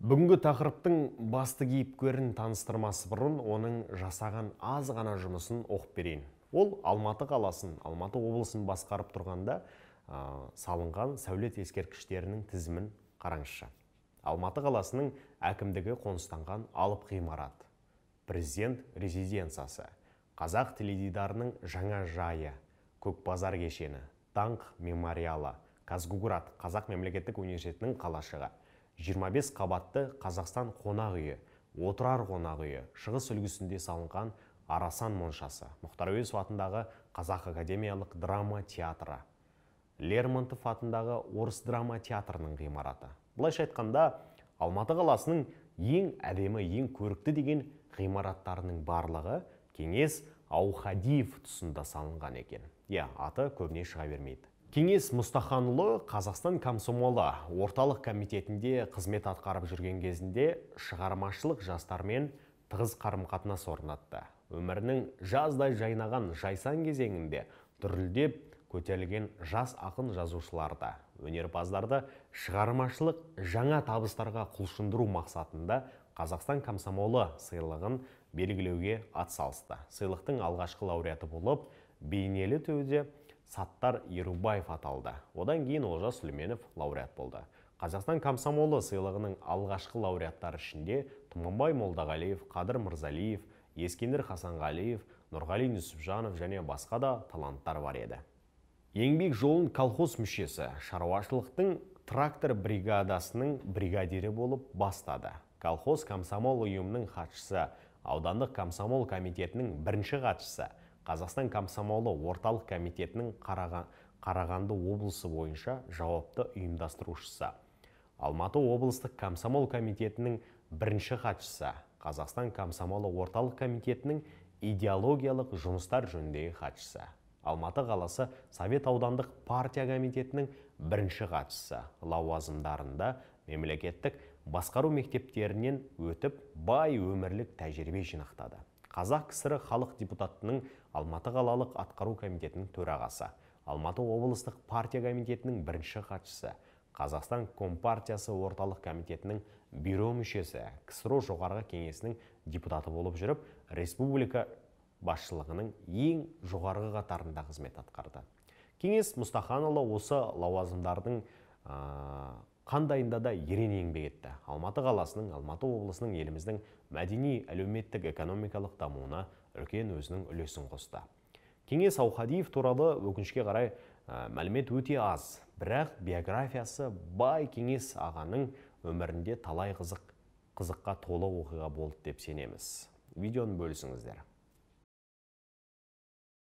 бүгінгі тақырыптың басты кейіпкерін таныстырмасы бұрын оның жасаған аз ғана жұмысын оқып берейін ол алматы қаласын алматы облысын басқарып тұрғанда салынған сәулет ескерткіштерінің тізімін қараңызшы алматы қаласының әкімдігі қоныстанған алып ғимарат президент резиденциясы қазақ теледидарының жаңа жайы базар кешені даңқ мемориалы қазгуград қазақ мемлекеттік университетінің қалашығы 25 қабатты Қазақстан қонақ үйі, отырар қонақ үйі, шығыс үлгісінде салынған Арасан моншасы, Мұхтар Әуезов атындағы Қазақ академиялық драма театры, Лермонтов атындағы Орыс драма театрының ғимараты. Бұлай айтқанда, Алматы қаласының ең әдемі, ең көрікті деген ғимараттарының барлығы кеңес Аухадиев тұсында салынған екен. Иә, аты көбіне шыға бермейді кеңес мұстаханұлы қазақстан комсомолы орталық комитетінде қызмет атқарып жүрген кезінде шығармашылық жастармен тығыз қарым қатынас орнатты өмірінің жаздай жайнаған жайсан кезеңінде дүрілдеп көтерілген жас ақын жазушыларды өнерпаздарды шығармашылық жаңа табыстарға құлшындыру мақсатында қазақстан комсомолы сыйлығын белгілеуге атсалысты сыйлықтың алғашқы лауреаты болып бейнелі түрде саттар ерубаев аталды одан кейін олжас сүлейменов лауреат болды қазақстан комсомолы сыйлығының алғашқы лауреаттары ішінде тұманбай молдағалиев қадыр мырзалиев ескендір хасанғалиев нұрғали нүсіпжанов және басқа да таланттар бар еді еңбек жолын колхоз мүшесі шаруашылықтың трактор бригадасының бригадирі болып бастады колхоз комсомол ұйымының хатшысы аудандық комсомол комитетінің бірінші хатшысы қазақстан комсомолы орталық комитетінің қарағанды облысы бойынша жауапты ұйымдастырушысы алматы облыстық комсомол комитетінің бірінші хатшысы қазақстан комсомолы орталық комитетінің идеологиялық жұмыстар жөніндегі хатшысы алматы қаласы совет аудандық партия комитетінің бірінші хатшысы лауазымдарында мемлекеттік басқару мектептерінен өтіп бай өмірлік тәжірибе жинақтады қазақ кср халық депутатының алматы қалалық атқару комитетінің төрағасы алматы облыстық партия комитетінің бірінші хатшысы қазақстан компартиясы орталық комитетінің бюро мүшесі ксро жоғарғы кеңесінің депутаты болып жүріп республика басшылығының ең жоғарғы қатарында қызмет атқарды кеңес мұстаханұлы осы лауазымдардың қандайында да ерен еңбек етті алматы қаласының алматы облысының еліміздің мәдени әлеуметтік экономикалық дамуына үлкен өзінің үлесін қосты кеңес аухадиев туралы өкінішке қарай ә, мәлімет өте аз бірақ биографиясы бай кеңес ағаның өмірінде талай қызық қызыққа толы оқиға болды деп сенеміз видеоны бөлісіңіздер